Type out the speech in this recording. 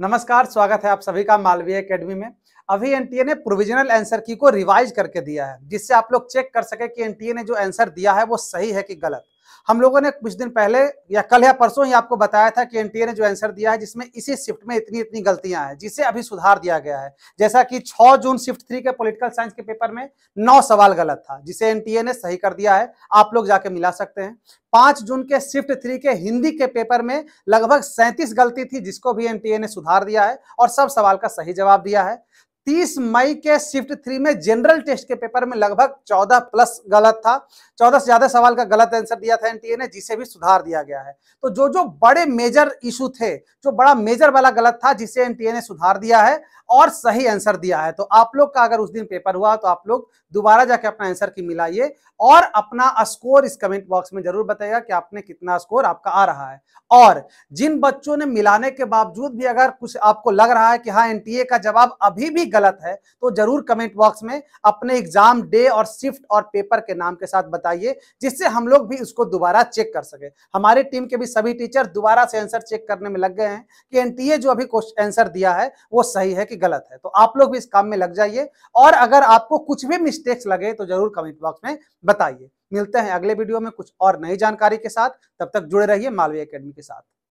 नमस्कार स्वागत है आप सभी का मालवीय एकेडमी में अभी एनटीए ने प्रोविजनल आंसर की को रिवाइज करके दिया है जिससे आप लोग चेक कर सके कि एनटीए ने जो आंसर दिया है वो सही है कि गलत हम लोगों ने कुछ दिन पहले या कल या परसों ही आपको बताया था कि एनटीए ने जो आंसर दिया है जिसमें इसी शिफ्ट में इतनी इतनी गलतियां हैं जिसे अभी सुधार दिया गया है जैसा कि 6 जून शिफ्ट थ्री के पॉलिटिकल साइंस के पेपर में नौ सवाल गलत था जिसे एनटीए ने सही कर दिया है आप लोग जाके मिला सकते हैं पांच जून के शिफ्ट थ्री के हिंदी के पेपर में लगभग सैंतीस गलती थी जिसको भी एनटीए ने सुधार दिया है और सब सवाल का सही जवाब दिया है 30 मई के शिफ्ट थ्री में जनरल टेस्ट के पेपर में लगभग 14 प्लस गलत था 14 से ज्यादा सवाल का गलत आंसर दिया था एनटीए ने जिसे भी सुधार दिया गया है तो जो जो बड़े मेजर इशू थे जो बड़ा मेजर वाला गलत था जिसे एनटीए ने सुधार दिया है और सही आंसर दिया है तो आप लोग का अगर उस दिन पेपर हुआ तो आप लोग दोबारा जाके अपना आंसर की मिलाइए और अपना स्कोर इस कमेंट बॉक्स में जरूर बताएगा कि आपने कितना स्कोर आपका आ रहा है और जिन बच्चों ने मिलाने के बावजूद भी अगर कुछ आपको लग रहा है कि हाँ एनटीए का जवाब अभी भी गलत है तो जरूर कमेंट बॉक्स में अपने एग्जाम डे और शिफ्ट और पेपर के नाम के साथ बताइए जिससे हम लोग भी उसको दोबारा चेक कर सके हमारे टीम के भी सभी टीचर दोबारा से आंसर चेक करने में लग गए हैं कि एनटीए जो अभी आंसर दिया है वो सही है कि गलत है तो आप लोग भी इस काम में लग जाइए और अगर आपको कुछ भी मिस्टेक्स लगे तो जरूर कमेंट बॉक्स में बताइए मिलते हैं अगले वीडियो में कुछ और नई जानकारी के साथ तब तक जुड़े रहिए मालवीय अकेडमी के साथ